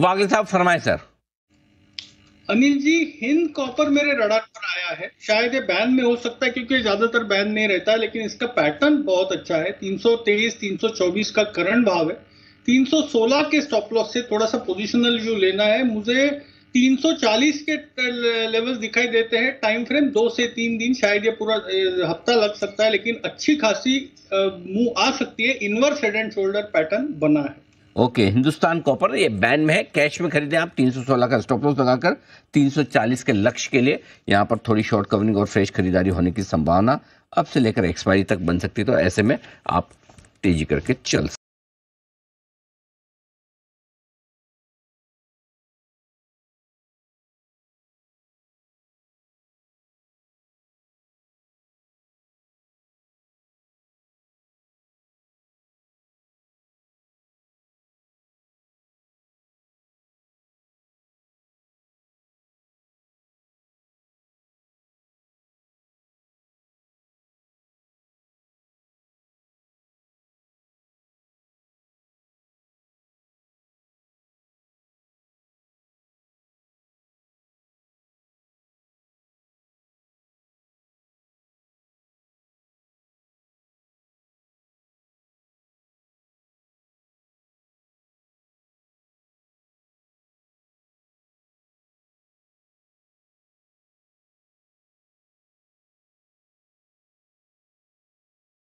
वागिल साहब फरमाए sir Anil ji Hind copper मेरे रडार पर आया है शायद ये बैन में हो सकता है क्योंकि ज्यादातर बैन नहीं रहता है लेकिन इसका पैटर्न बहुत अच्छा है 323 324 का करंट भाव है 316 के स्टॉप लॉस से थोड़ा सा पोजिशनल जो लेना है मुझे 340 के लेवल्स दिखाई देते हैं टाइम फ्रेम दो से तीन दिन शायद ये पूरा हफ्ता लग सकता है लेकिन अच्छी खासी मुंह आ सकती है inverse head and shoulder pattern बना है ओके हिंदुस्तान कॉपर ये बैन में है कैश में खरीदें आप 316 का स्टॉप लॉस लगाकर 340 के लक्ष्य के लिए यहाँ पर थोड़ी शॉर्ट कवरिंग और फ्रेश खरीदारी होने की संभावना अब से लेकर एक्सपायरी तक बन सकती है तो ऐसे में आप तेजी करके चल